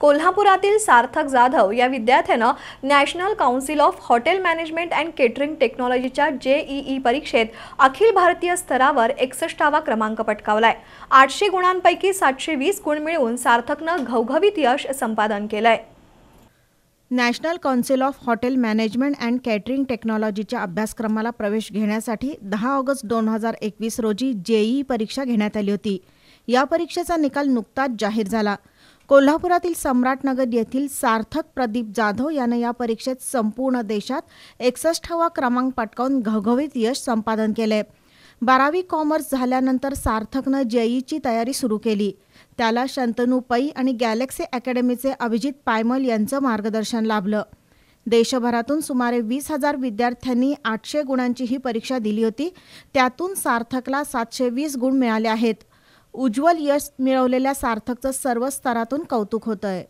कोल्हापुरातील सार्थक जाधव या विद्यार्थ्यानं national council of hotel management and catering टेक्नॉलॉजीच्या जेईई परीक्षेत अखिल भारतीय स्तरावर एकसष्टावा क्रमांक पटकावलाय आठशे गुणांपैकी सातशे वीस गुण मिळवून सार्थकनं घवघवीत यश संपादन केलंय national council of hotel management and catering टेक्नॉलॉजीच्या अभ्यासक्रमाला प्रवेश घेण्यासाठी दहा ऑगस्ट दोन हजार एकवीस रोजी जेईई परीक्षा घेण्यात आली होती या परीक्षेचा निकाल नुकताच जाहीर झाला कोल्हापुरातील सम्राटनगर येथील सार्थक प्रदीप जाधव यानं या परीक्षेत संपूर्ण देशात एकसष्टावा क्रमांक पटकावून घवघवीत यश संपादन केले बारावी कॉमर्स झाल्यानंतर सार्थकनं जेईची तयारी सुरू केली त्याला शंतनू पै आणि गॅलेक्सी अकॅडमीचे अभिजित पायमल यांचं मार्गदर्शन लाभलं देशभरातून सुमारे वीस हजार विद्यार्थ्यांनी आठशे गुणांची ही परीक्षा दिली होती त्यातून सार्थकला सातशे वीस गुण मिळाले आहेत उज्ज्वल यश मिळवलेल्या सार्थकचं सर्व स्तरातून कौतुक होतंय